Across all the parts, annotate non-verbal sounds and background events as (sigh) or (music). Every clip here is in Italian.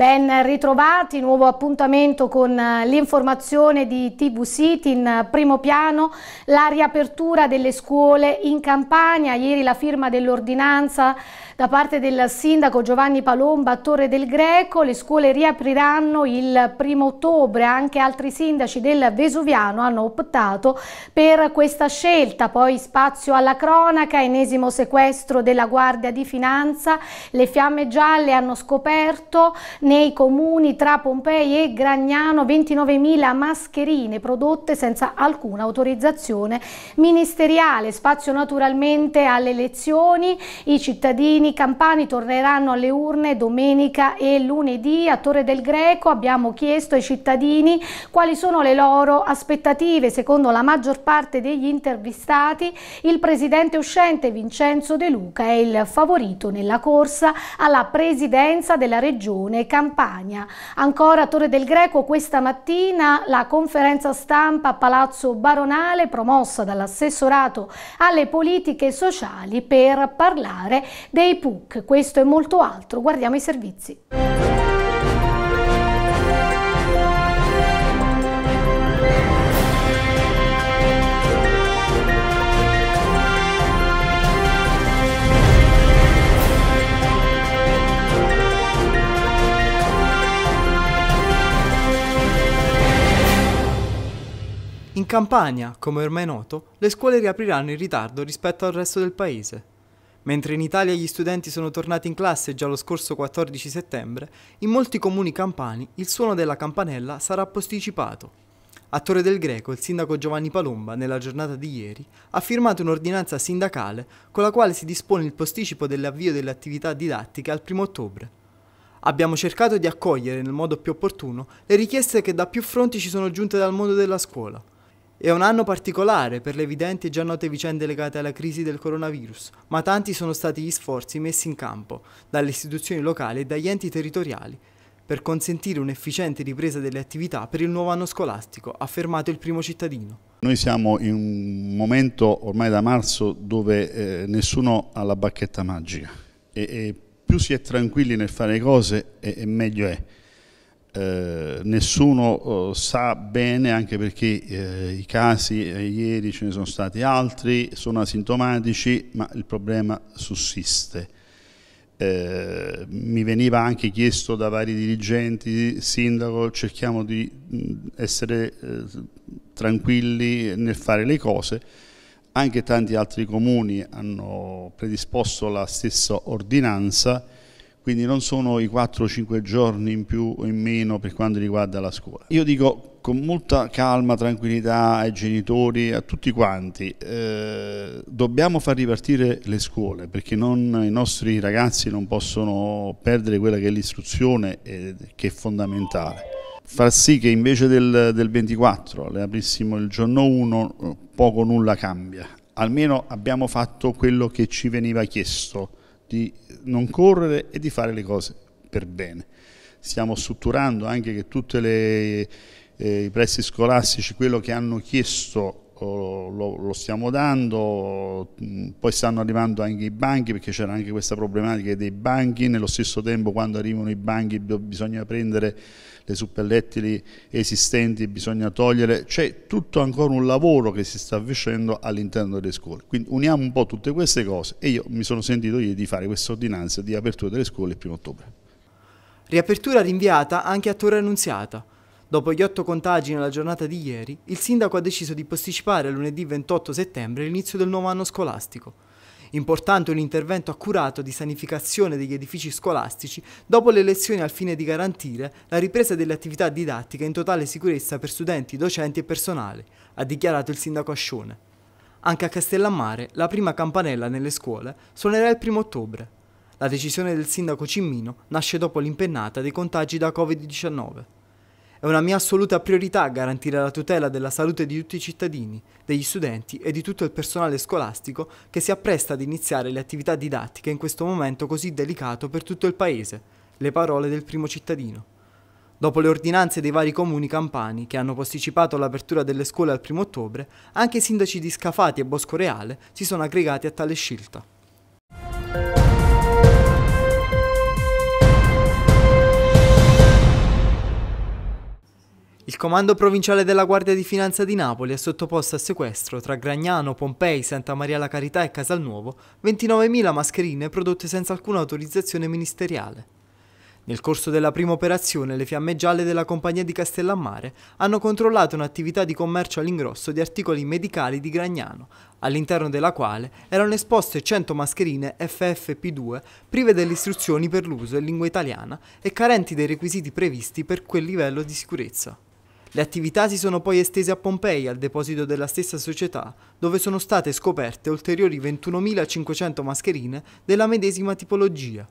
Ben ritrovati, nuovo appuntamento con eh, l'informazione di TV City in eh, primo piano, la riapertura delle scuole in Campania, ieri la firma dell'ordinanza da parte del sindaco Giovanni Palomba a Torre del Greco le scuole riapriranno il primo ottobre, anche altri sindaci del Vesuviano hanno optato per questa scelta. Poi spazio alla cronaca, ennesimo sequestro della Guardia di Finanza, le fiamme gialle hanno scoperto nei comuni tra Pompei e Gragnano 29.000 mascherine prodotte senza alcuna autorizzazione ministeriale. Spazio naturalmente alle elezioni, i cittadini cittadini campani torneranno alle urne domenica e lunedì. A Torre del Greco abbiamo chiesto ai cittadini quali sono le loro aspettative. Secondo la maggior parte degli intervistati, il presidente uscente Vincenzo De Luca è il favorito nella corsa alla presidenza della regione Campania. Ancora a Torre del Greco questa mattina la conferenza stampa a Palazzo Baronale promossa dall'assessorato alle politiche sociali per parlare dei PUC, questo e molto altro. Guardiamo i servizi. In Campania, come ormai noto, le scuole riapriranno in ritardo rispetto al resto del paese. Mentre in Italia gli studenti sono tornati in classe già lo scorso 14 settembre, in molti comuni campani il suono della campanella sarà posticipato. A Torre del Greco il sindaco Giovanni Palomba, nella giornata di ieri, ha firmato un'ordinanza sindacale con la quale si dispone il posticipo dell'avvio delle attività didattiche al 1 ottobre. Abbiamo cercato di accogliere nel modo più opportuno le richieste che da più fronti ci sono giunte dal mondo della scuola, è un anno particolare per le evidenti e già note vicende legate alla crisi del coronavirus, ma tanti sono stati gli sforzi messi in campo dalle istituzioni locali e dagli enti territoriali per consentire un'efficiente ripresa delle attività per il nuovo anno scolastico, ha affermato il primo cittadino. Noi siamo in un momento ormai da marzo dove eh, nessuno ha la bacchetta magica e, e, più si è tranquilli nel fare cose e, e meglio è. Eh, nessuno eh, sa bene, anche perché eh, i casi eh, ieri ce ne sono stati altri, sono asintomatici, ma il problema sussiste. Eh, mi veniva anche chiesto da vari dirigenti, sindaco, cerchiamo di mh, mm, essere tranquilli nel fare le cose. Anche tanti altri comuni hanno predisposto la stessa ordinanza quindi non sono i 4-5 giorni in più o in meno per quanto riguarda la scuola. Io dico con molta calma, tranquillità ai genitori, a tutti quanti, eh, dobbiamo far ripartire le scuole perché non, i nostri ragazzi non possono perdere quella che è l'istruzione eh, che è fondamentale. Far sì che invece del, del 24 le aprissimo il giorno 1 poco nulla cambia, almeno abbiamo fatto quello che ci veniva chiesto di non correre e di fare le cose per bene. Stiamo strutturando anche che tutti eh, i pressi scolastici, quello che hanno chiesto lo, lo, stiamo dando, mm, poi stanno arrivando anche i banchi perché c'era anche questa problematica dei banchi, nello stesso tempo quando arrivano i banchi bisogna prendere le suppellettili esistenti, bisogna togliere, c'è tutto ancora un lavoro che si sta facendo all'interno delle scuole, quindi uniamo un po' tutte queste cose e io mi sono sentito ieri di fare questa ordinanza di apertura delle scuole il primo ottobre. Riapertura rinviata anche a Torre Annunziata. Dopo gli otto contagi nella giornata di ieri, il sindaco ha deciso di posticipare a lunedì 28 settembre l'inizio del nuovo anno scolastico. Importante un intervento accurato di sanificazione degli edifici scolastici dopo le lezioni al fine di garantire la ripresa delle attività didattiche in totale sicurezza per studenti, docenti e personale, ha dichiarato il sindaco Ascione. Anche a Castellammare la prima campanella nelle scuole suonerà il 1 ottobre. La decisione del sindaco Cimmino nasce dopo l'impennata dei contagi da Covid-19. È una mia assoluta priorità garantire la tutela della salute di tutti i cittadini, degli studenti e di tutto il personale scolastico che si appresta ad iniziare le attività didattiche in questo momento così delicato per tutto il Paese. Le parole del primo cittadino. Dopo le ordinanze dei vari comuni campani che hanno posticipato l'apertura delle scuole al 1 ottobre, anche i sindaci di Scafati e Bosco Reale si sono aggregati a tale scelta. Il comando provinciale della Guardia di Finanza di Napoli ha sottoposto a sequestro tra Gragnano, Pompei, Santa Maria la Carità e Casalnuovo 29.000 mascherine prodotte senza alcuna autorizzazione ministeriale. Nel corso della prima operazione le fiamme gialle della compagnia di Castellammare hanno controllato un'attività di commercio all'ingrosso di articoli medicali di Gragnano, all'interno della quale erano esposte 100 mascherine FFP2 prive delle istruzioni per l'uso in lingua italiana e carenti dei requisiti previsti per quel livello di sicurezza. Le attività si sono poi estese a Pompei, al deposito della stessa società, dove sono state scoperte ulteriori 21.500 mascherine della medesima tipologia.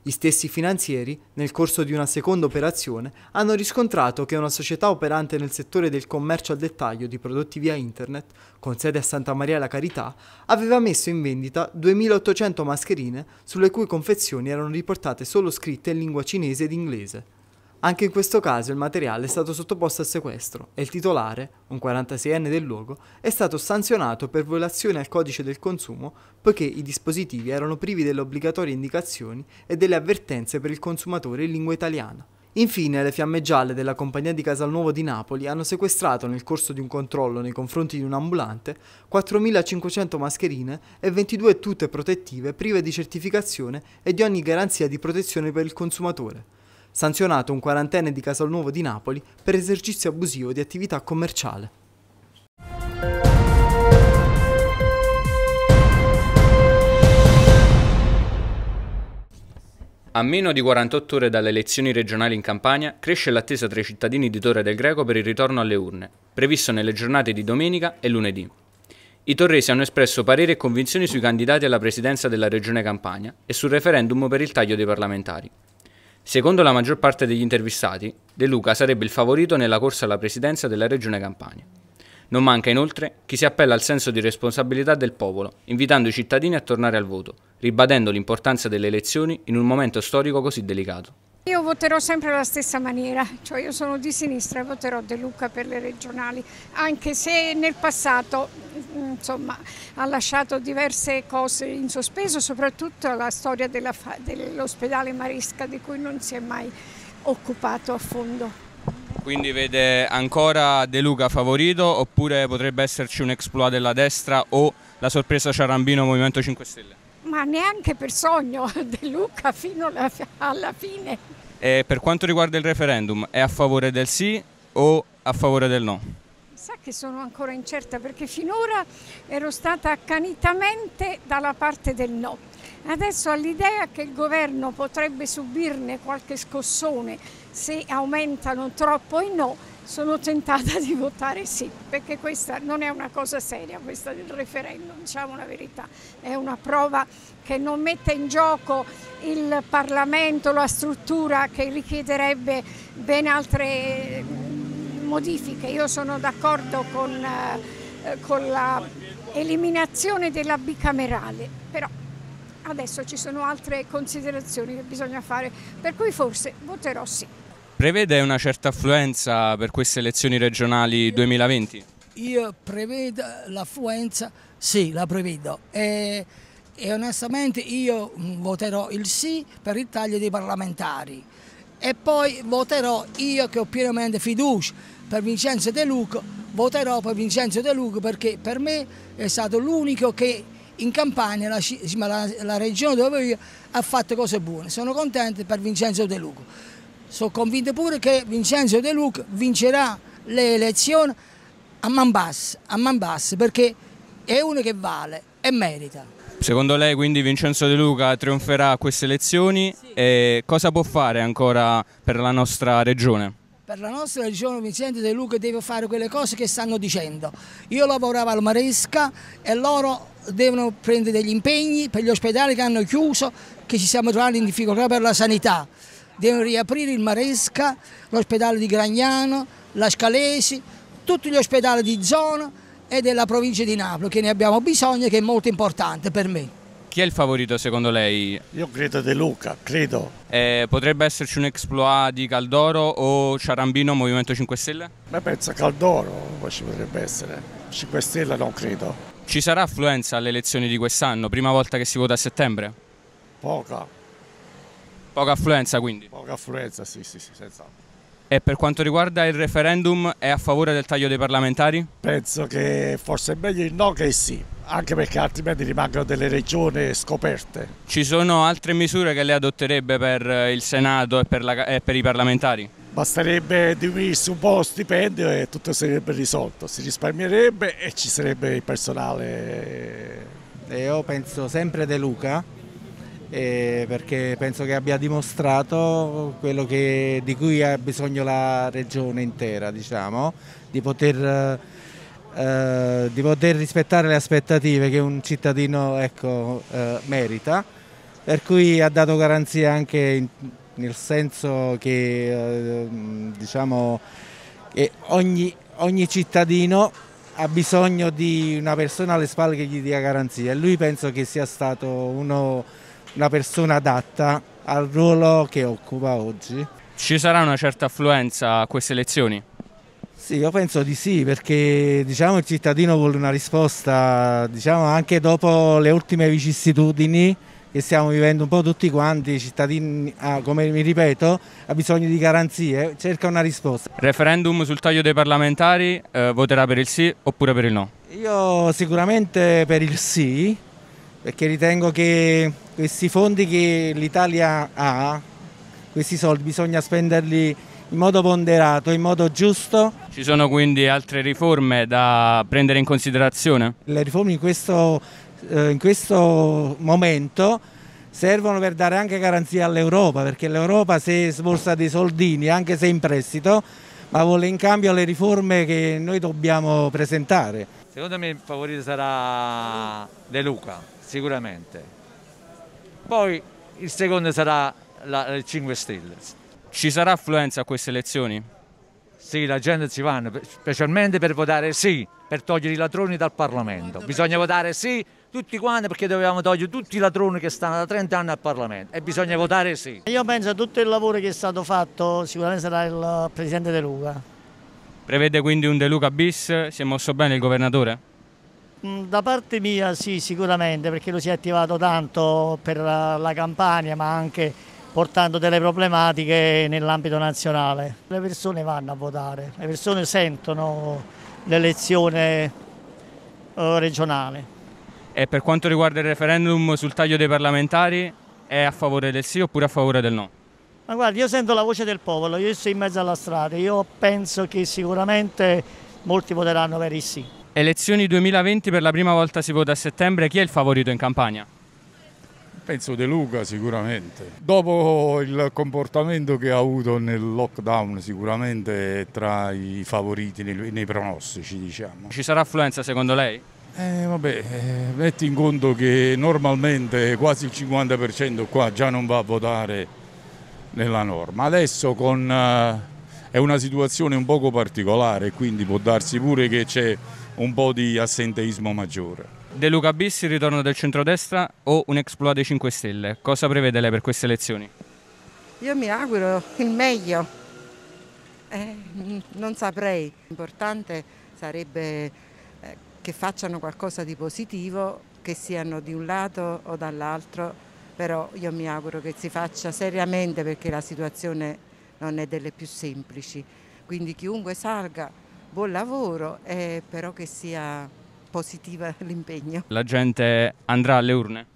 Gli stessi finanzieri, nel corso di una seconda operazione, hanno riscontrato che una società operante nel settore del commercio al dettaglio di prodotti via internet, con sede a Santa Maria la Carità, aveva messo in vendita 2.800 mascherine sulle cui confezioni erano riportate solo scritte in lingua cinese ed inglese. Anche in questo caso il materiale è stato sottoposto a sequestro e il titolare, un 46enne del luogo, è stato sanzionato per violazione al codice del consumo poiché i dispositivi erano privi delle obbligatorie indicazioni e delle avvertenze per il consumatore in lingua italiana. Infine, le fiamme gialle della compagnia di Casalnuovo di Napoli hanno sequestrato nel corso di un controllo nei confronti di un ambulante 4.500 mascherine e 22 tute protettive prive di certificazione e di ogni garanzia di protezione per il consumatore sanzionato un quarantenne di Casalnuovo di Napoli per esercizio abusivo di attività commerciale. A meno di 48 ore dalle elezioni regionali in Campania, cresce l'attesa tra i cittadini di Torre del Greco per il ritorno alle urne, previsto nelle giornate di domenica e lunedì. I torresi hanno espresso parere e convinzioni sui candidati alla presidenza della Regione Campania e sul referendum per il taglio dei parlamentari. Secondo la maggior parte degli intervistati, De Luca sarebbe il favorito nella corsa alla presidenza della regione Campania. Non manca inoltre chi si appella al senso di responsabilità del popolo, invitando i cittadini a tornare al voto, ribadendo l'importanza delle elezioni in un momento storico così delicato. Io voterò sempre alla stessa maniera, cioè io sono di sinistra e voterò De Luca per le regionali, anche se nel passato insomma, ha lasciato diverse cose in sospeso, soprattutto la storia dell'ospedale dell Marisca di cui non si è mai occupato a fondo. Quindi vede ancora De Luca favorito oppure potrebbe esserci un exploit della destra o la sorpresa Ciarambino Movimento 5 Stelle? Ma neanche per sogno (laughs) De Luca fino alla, alla fine. E per quanto riguarda il referendum, è a favore del sì o a favore del no? Sa che sono ancora incerta perché finora ero stata accanitamente dalla parte del no. Adesso all'idea che il governo potrebbe subirne qualche scossone se aumentano troppo i no, sono tentata di votare sì, perché questa non è una cosa seria, questa del referendum, diciamo la verità, è una prova che non mette in gioco il Parlamento, la struttura che richiederebbe ben altre modifiche. Io sono d'accordo con, eh, con l'eliminazione della bicamerale, però adesso ci sono altre considerazioni che bisogna fare, per cui forse voterò sì. Prevede una certa affluenza per queste elezioni regionali 2020? Io prevedo l'affluenza, sì, la prevedo. E, e onestamente io mm, voterò il sì per il taglio dei parlamentari e poi voterò io che ho pienamente fiducia per Vincenzo De Luca, voterò per Vincenzo De Luca perché per me è stato l'unico che in Campania, la, la, la, regione dove io, ha fatto cose buone. Sono contento per Vincenzo De Luca. Sono convinto pure che Vincenzo De Luca vincerà le elezioni a Manbass, a man perché è uno che vale e merita. Secondo lei quindi Vincenzo De Luca trionferà a queste elezioni sì. e cosa può fare ancora per la nostra regione? Per la nostra regione il Presidente De Luca deve fare quelle cose che stanno dicendo. Io lavoravo al Maresca e loro devono prendere degli impegni per gli ospedali che hanno chiuso, che ci siamo trovati in difficoltà per la sanità. Devono riaprire il Maresca, l'ospedale di Gragnano, la Scalesi, tutti gli ospedali di zona e della provincia di Napoli, che ne abbiamo bisogno e che è molto importante per me. Chi è il favorito secondo lei? Io credo De Luca, credo. Eh, potrebbe esserci un exploit di Caldoro o Ciarambino Movimento 5 Stelle? Beh, penso Caldoro poi ci potrebbe essere. 5 Stelle non credo. Ci sarà affluenza alle elezioni di quest'anno, prima volta che si vota a settembre? Poca. Poca affluenza quindi? Poca affluenza, sì, sì, sì, senza. E per quanto riguarda il referendum, è a favore del taglio dei parlamentari? Penso che forse è meglio il no che il sì anche perché altrimenti rimangono delle regioni scoperte. Ci sono altre misure che lei adotterebbe per eh, il Senato e per, la, e per i parlamentari? Basterebbe diminuirsi un po' lo stipendio e tutto sarebbe risolto, si risparmierebbe e ci sarebbe il personale. Eh, io penso sempre De Luca, eh, perché penso che abbia dimostrato quello che, di cui ha bisogno la regione intera, diciamo, di poter eh, eh, di poter rispettare le aspettative che un cittadino ecco, eh, merita, per cui ha dato garanzia anche in, nel senso che, eh, diciamo, che ogni, ogni cittadino ha bisogno di una persona alle spalle che gli dia garanzia e lui penso che sia stato uno, una persona adatta al ruolo che occupa oggi. Ci sarà una certa affluenza a queste elezioni? Sì, io penso di sì, perché diciamo, il cittadino vuole una risposta, diciamo, anche dopo le ultime vicissitudini che stiamo vivendo un po' tutti quanti, i cittadini, ah, come mi ripeto, ha bisogno di garanzie, cerca una risposta. Referendum sul taglio dei parlamentari, eh, voterà per il sì oppure per il no? Io sicuramente per il sì, perché ritengo che questi fondi che l'Italia ha, questi soldi bisogna spenderli in modo ponderato, in modo giusto. Ci sono quindi altre riforme da prendere in considerazione? Le riforme in questo, eh, in questo momento servono per dare anche garanzia all'Europa, perché l'Europa se sborsa dei soldini, anche se in prestito, ma vuole in cambio le riforme che noi dobbiamo presentare. Secondo me il favorito sarà De Luca, sicuramente. Poi il secondo sarà la, il 5 Stelle. Ci sarà affluenza a queste elezioni? Sì, la gente si va, specialmente per votare sì, per togliere i ladroni dal Parlamento. Bisogna votare sì tutti quanti perché dobbiamo togliere tutti i ladroni che stanno da 30 anni al Parlamento e bisogna votare sì. Io penso a tutto il lavoro che è stato fatto, sicuramente sarà il Presidente De Luca. Prevede quindi un De Luca bis? Si è mosso bene il Governatore? Mm, da parte mia sì, sicuramente, perché lui si è attivato tanto per la, la Campania, ma anche portando delle problematiche nell'ambito nazionale. Le persone vanno a votare, le persone sentono l'elezione eh, regionale. E per quanto riguarda il referendum sul taglio dei parlamentari, è a favore del sì oppure a favore del no? Ma guarda, io sento la voce del popolo, io sto in mezzo alla strada, io penso che sicuramente molti voteranno per il sì. Elezioni 2020 per la prima volta si vota a settembre, chi è il favorito in campagna? Penso De Luca sicuramente. Dopo il comportamento che ha avuto nel lockdown sicuramente è tra i favoriti nei, nei pronostici diciamo. Ci sarà affluenza secondo lei? Eh, vabbè, eh, metti in conto che normalmente quasi il 50% qua già non va a votare nella norma. Adesso con, uh, è una situazione un poco particolare, quindi può darsi pure che c'è un po' di assenteismo maggiore. De Luca Bissi, il ritorno del centrodestra o un exploit dei 5 Stelle? Cosa prevede lei per queste elezioni? Io mi auguro il meglio, eh, non saprei. L'importante sarebbe eh, che facciano qualcosa di positivo, che siano di un lato o dall'altro, però io mi auguro che si faccia seriamente perché la situazione non è delle più semplici. Quindi chiunque salga, buon lavoro, eh, però che sia positiva (laughs) l'impegno. La gente andrà alle urne?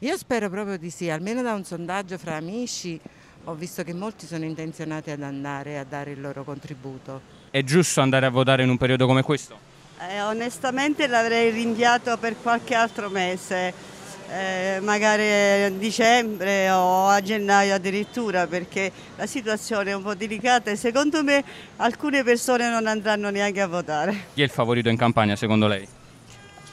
Io spero proprio di sì, almeno da un sondaggio fra amici ho visto che molti sono intenzionati ad andare a dare il loro contributo. È giusto andare a votare in un periodo come questo? Eh, onestamente l'avrei rinviato per qualche altro mese, eh, magari a dicembre o a gennaio addirittura, perché la situazione è un po' delicata e secondo me alcune persone non andranno neanche a votare. Chi è il favorito in campagna secondo lei?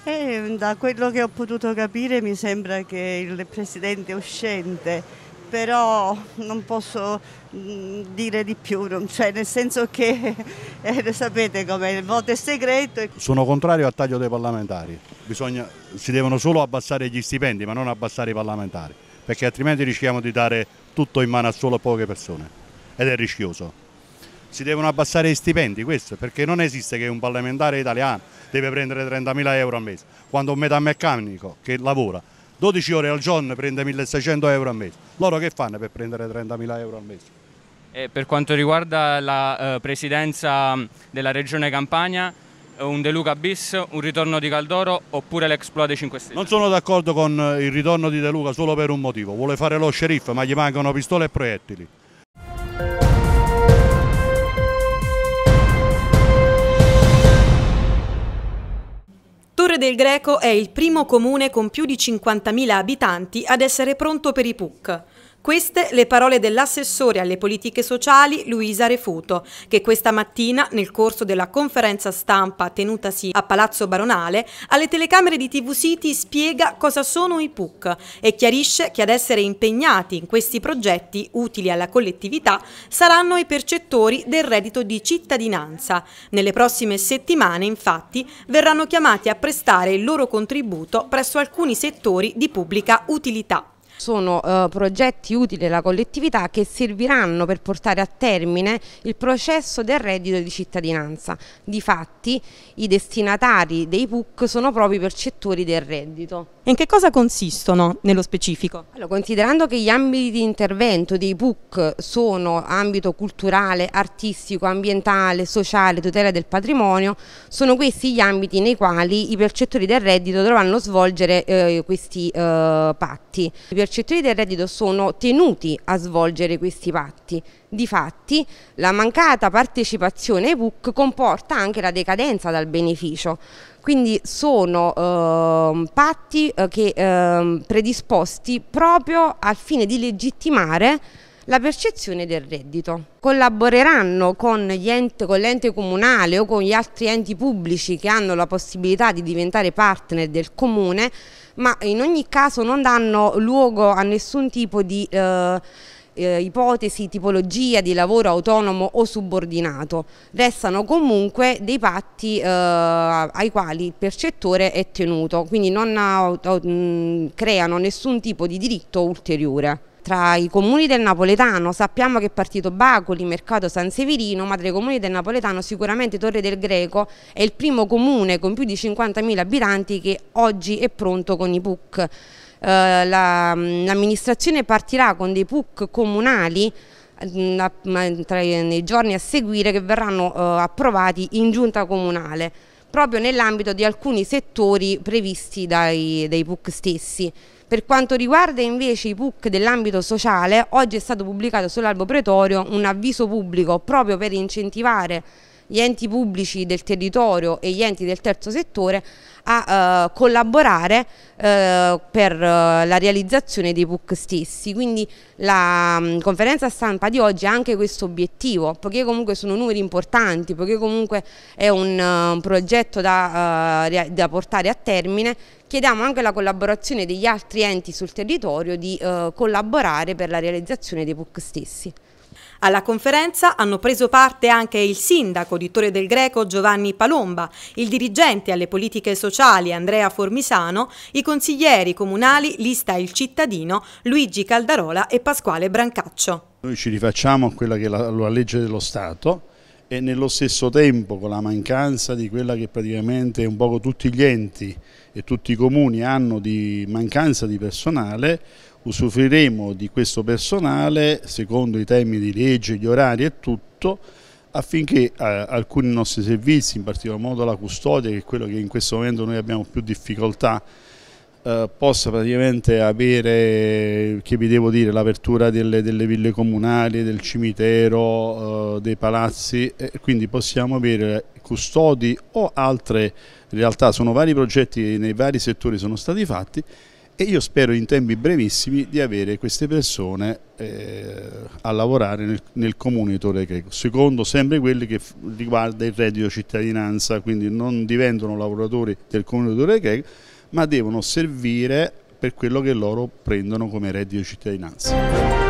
Eh, da quello che ho potuto capire mi sembra che il presidente uscente, però non posso mm, dire di più, cioè, nel senso che (laughs) eh, sapete com'è, il voto è segreto. Sono contrario al taglio dei parlamentari, Bisogna, si devono solo abbassare gli stipendi ma non abbassare i parlamentari, perché altrimenti rischiamo di dare tutto in mano a solo poche persone ed è rischioso si devono abbassare i stipendi, questo, perché non esiste che un parlamentare italiano deve prendere 30.000 euro al mese, quando un metalmeccanico che lavora 12 ore al giorno prende 1.600 euro al mese, loro che fanno per prendere 30.000 euro al mese? E eh, per quanto riguarda la eh, presidenza della regione Campania, eh, un De Luca bis, un ritorno di Caldoro oppure dei 5 Stelle? Non sono d'accordo con eh, il ritorno di De Luca solo per un motivo, vuole fare lo sceriffo ma gli mancano pistole e proiettili. del Greco è il primo comune con più di 50.000 abitanti ad essere pronto per i PUC. Queste le parole dell'assessore alle politiche sociali Luisa Refuto, che questa mattina, nel corso della conferenza stampa tenutasi a Palazzo Baronale, alle telecamere di TV City spiega cosa sono i PUC e chiarisce che ad essere impegnati in questi progetti utili alla collettività saranno i percettori del reddito di cittadinanza. Nelle prossime settimane, infatti, verranno chiamati a prestare il loro contributo presso alcuni settori di pubblica utilità. Sono eh, progetti utili alla collettività che serviranno per portare a termine il processo del reddito di cittadinanza. Difatti i destinatari dei PUC sono proprio i percettori del reddito. E in che cosa consistono nello specifico? Allora, considerando che gli ambiti di intervento dei PUC sono ambito culturale, artistico, ambientale, sociale, tutela del patrimonio, sono questi gli ambiti nei quali i percettori del reddito dovranno svolgere eh, questi eh, patti. I percettori del reddito sono tenuti a svolgere questi patti. Difatti, la mancata partecipazione ai PUC comporta anche la decadenza dal beneficio. Quindi sono ehm, eh, patti che, eh, predisposti proprio al fine di legittimare la percezione del reddito. Collaboreranno con, l'ente comunale o con gli altri enti pubblici che hanno la possibilità di diventare partner del comune ma in ogni caso non danno luogo a nessun tipo di... Eh, eh, ipotesi, tipologia di lavoro autonomo o subordinato, restano comunque dei patti eh, ai quali il percettore è tenuto, quindi non ha, mm, creano nessun tipo di diritto ulteriore tra i comuni del Napoletano, sappiamo che è partito Bacoli, Mercato San Severino, ma tra i comuni del Napoletano sicuramente Torre del Greco è il primo comune con più di 50.000 abitanti che oggi è pronto con i PUC. Eh, mm, L'amministrazione la, partirà con dei PUC comunali mm, mm, nei giorni a seguire che verranno eh, approvati in giunta comunale proprio nell'ambito di alcuni settori previsti dai, dai PUC stessi. Per quanto riguarda invece i PUC dell'ambito sociale, oggi è stato pubblicato sull'Albo Pretorio un avviso pubblico proprio per incentivare gli enti pubblici del territorio e gli enti del terzo settore a eh, collaborare eh, per eh, la realizzazione dei PUC stessi. Quindi la mh, mm, conferenza stampa di oggi ha anche questo obiettivo, poiché comunque sono numeri importanti, poiché comunque è un, uh, un progetto da, uh, da portare a termine chiediamo anche la collaborazione degli altri enti sul territorio di eh, collaborare per la realizzazione dei PUC stessi. Alla conferenza hanno preso parte anche il sindaco di Torre del Greco Giovanni Palomba, il dirigente alle politiche sociali Andrea Formisano, i consiglieri comunali Lista il cittadino Luigi Caldarola e Pasquale Brancaccio. Noi ci rifacciamo a quella che è la, la legge dello Stato e nello stesso tempo con la mancanza di quella che praticamente un poco tutti gli enti e tutti i comuni hanno di mancanza di personale usufruiremo di questo personale secondo i temi di legge, gli orari e tutto affinché eh, alcuni nostri servizi, in particolar modo la custodia, che è quello che in questo momento noi abbiamo più difficoltà, eh, possa praticamente avere, che vi devo dire, l'apertura delle, delle, ville comunali, del cimitero, eh, dei palazzi, eh, quindi possiamo avere custodi o altre realtà, sono vari progetti che nei vari settori sono stati fatti e io spero in tempi brevissimi di avere queste persone eh, a lavorare nel, nel comune di Torre Greco, secondo sempre quelli che riguarda il reddito cittadinanza, quindi non diventano lavoratori del comune di Torre Greco, ma devono servire per quello che loro prendono come reddito cittadinanza.